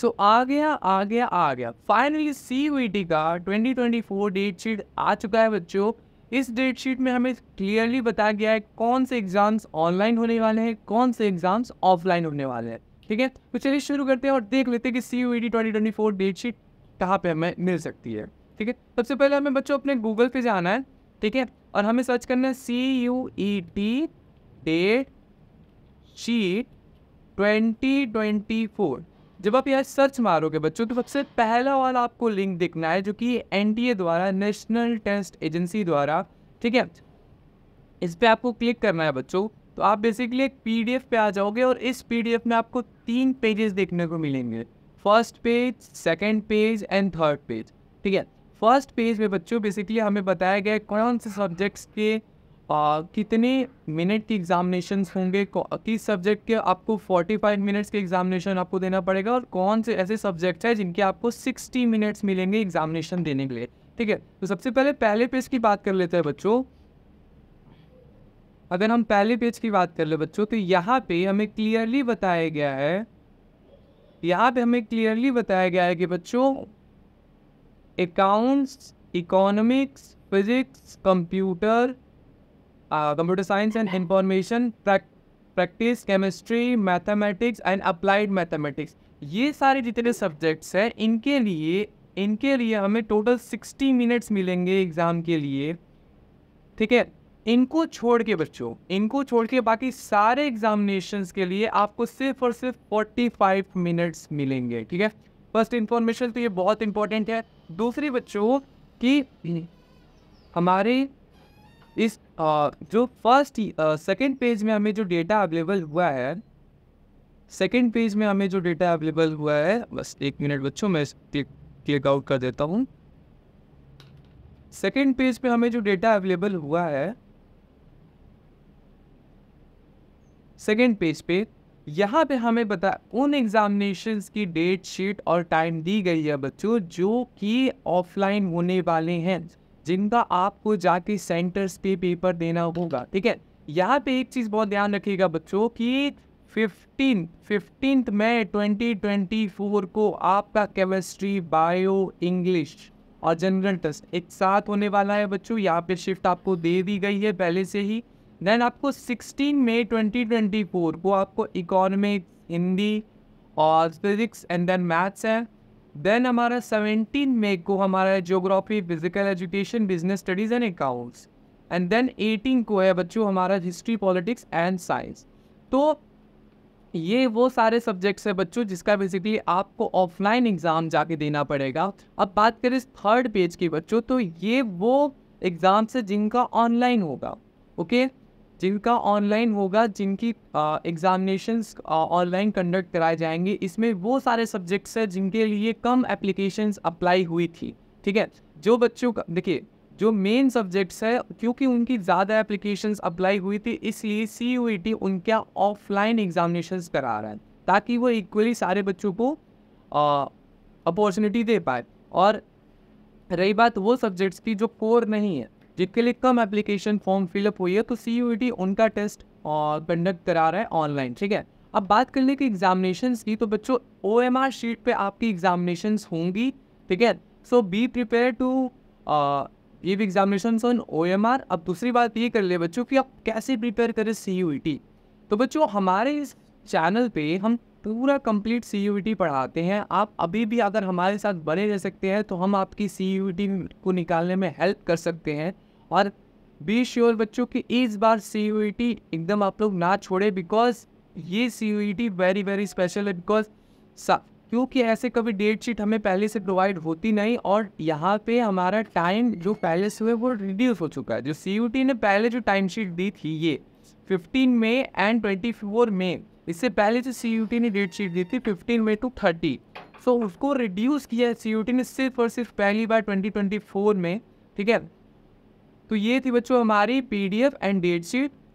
सो आ गया आ गया आ गया फाइनली सी हुई टी का 2024 डेट शीट आ चुका है बच्चों इस डेट शीट में हमें क्लियरली बताया गया है कौन से एग्ज़ाम्स ऑनलाइन होने वाले हैं कौन से एग्ज़ाम्स ऑफलाइन होने वाले हैं ठीक है तो चलिए शुरू करते हैं और देख लेते हैं कि C U T twenty twenty four date sheet कहाँ पर हमें मिल सकती है ठीक है सबसे पहले हमें बच्चों अपने गूगल पे जाना है ठीक है और हमें सर्च करना है C U E T date sheet twenty twenty four जब आप यहाँ सर्च मारोगे बच्चों तो सबसे पहला वाला आपको लिंक दिखना है जो कि एन द्वारा नेशनल टेस्ट एजेंसी द्वारा ठीक है इस पर आपको क्लिक करना है बच्चों तो आप बेसिकली एक पी पे आ जाओगे और इस पी में आपको तीन पेजेस देखने को मिलेंगे first page second page and third page ठीक है फर्स्ट पेज में बच्चों बेसिकली हमें बताया गया कौन से सब्जेक्ट्स के आ, कितने मिनट की एग्जामिनेशन होंगे किस सब्जेक्ट के आपको 45 मिनट्स के एग्जामिनेशन आपको देना पड़ेगा और कौन से ऐसे सब्जेक्ट्स हैं जिनके आपको 60 मिनट्स मिलेंगे एग्जामिनेशन देने के लिए ठीक है तो सबसे पहले पहले पेज की बात कर लेते हैं बच्चों अगर हम पहले पेज की बात कर ले बच्चों तो यहाँ पे हमें क्लियरली बताया गया है यहाँ पे हमें क्लियरली बताया गया है कि बच्चों accounts economics physics computer computer science and information practice chemistry mathematics and applied mathematics ये सारे जितने सब्जेक्ट्स हैं इनके लिए इनके लिए हमें टोटल सिक्सटी मिनट्स मिलेंगे एग्ज़ाम के लिए ठीक है इनको छोड़ के बच्चों इनको छोड़ के बाकी सारे एग्जामिनेशन के लिए आपको सिर्फ और सिर्फ फोर्टी फाइव मिनट्स मिलेंगे ठीक है फर्स्ट इन्फॉर्मेशन तो ये बहुत इंपॉर्टेंट है दूसरी बच्चों कि हमारे इस आ, जो फर्स्ट सेकेंड पेज में हमें जो डेटा अवेलेबल हुआ है सेकेंड पेज में हमें जो डेटा अवेलेबल हुआ है बस एक मिनट बच्चों मैं क्लिक आउट कर देता हूँ सेकेंड पेज पे हमें जो डेटा अवेलेबल हुआ है सेकेंड पेज पे यहाँ पे हमें बता उन एग्जामिनेशन की डेट शीट और टाइम दी गई है बच्चों जो कि ऑफलाइन होने वाले हैं जिनका आपको जाके सेंटर्स पे पेपर देना होगा ठीक है यहाँ पे एक चीज़ बहुत ध्यान रखिएगा बच्चों कि फिफ्टीन फिफ्टीन मई ट्वेंटी ट्वेंटी फोर को आपका केमिस्ट्री बायो इंग्लिश और जनरल टेस्ट एक साथ होने वाला है बच्चों यहाँ पे शिफ्ट आपको दे दी गई है पहले से ही देन आपको 16 मई ट्वेंटी ट्वेंटी फोर को आपको इकोनॉमिक्स हिंदी और फिजिक्स एंड देन मैथ्स है देन हमारा सेवेंटीन मे को हमारा है geography physical education business studies and accounts and then eighteen को है बच्चों हमारा हिस्ट्री पॉलिटिक्स एंड साइंस तो ये वो सारे सब्जेक्ट्स हैं बच्चों जिसका बेसिकली आपको ऑफलाइन एग्ज़ाम जाके देना पड़ेगा अब बात करें इस थर्ड पेज की बच्चों तो ये वो एग्ज़ाम्स है जिनका ऑनलाइन होगा ओके okay? जिनका ऑनलाइन होगा जिनकी एग्ज़ामिनेशंस ऑनलाइन कंडक्ट कराए जाएंगे इसमें वो सारे सब्जेक्ट्स हैं जिनके लिए कम एप्लीकेशंस अप्लाई हुई थी ठीक है जो बच्चों का देखिए जो मेन सब्जेक्ट्स है क्योंकि उनकी ज़्यादा एप्लीकेशंस अप्लाई हुई थी इसलिए सी यू टी उनका ऑफलाइन एग्जामिनेशन करा रहा है ताकि वो इक्वली सारे बच्चों को अपॉर्चुनिटी दे पाए और रही बात वो सब्जेक्ट्स की जो कोर नहीं है जिनके लिए कम एप्लीकेशन फॉर्म फिलअप हुई है तो सी यू टी उनका टेस्ट कंडक्ट करा रहा है ऑनलाइन ठीक है अब बात कर लें कि एग्जामिनेशन की तो बच्चों ओ एम आर शीट पर आपकी एग्जामिनेशन होंगी ठीक है सो बी प्रिपेयर टू ये भी examination on O M R अब दूसरी बात ये कर ले बच्चों कि आप कैसे प्रिपेयर करें सी यू ई टी तो बच्चों हमारे इस चैनल पे हम पूरा complete C U E T पढ़ाते हैं आप अभी भी अगर हमारे साथ बने रह सकते हैं तो हम आपकी सी यू टी को निकालने में हेल्प कर सकते हैं और बी श्योर बच्चों कि इस बार सी e एकदम आप लोग ना छोड़े बिकॉज ये सी वेरी वेरी स्पेशल है बिकॉज क्योंकि ऐसे कभी डेट शीट हमें पहले से प्रोवाइड होती नहीं और यहाँ पे हमारा टाइम जो पहले से हुए वो रिड्यूस हो चुका है जो सी e ने पहले जो टाइम शीट दी थी ये 15 मई एंड 24 मई इससे पहले जो सी e ने डेट शीट दी थी 15 मई टू 30 सो उसको रिड्यूस किया सी ने सिर्फ और सिर्फ पहली बार 2024 में ठीक है तो ये थी बच्चों हमारी पी एंड डेट शीट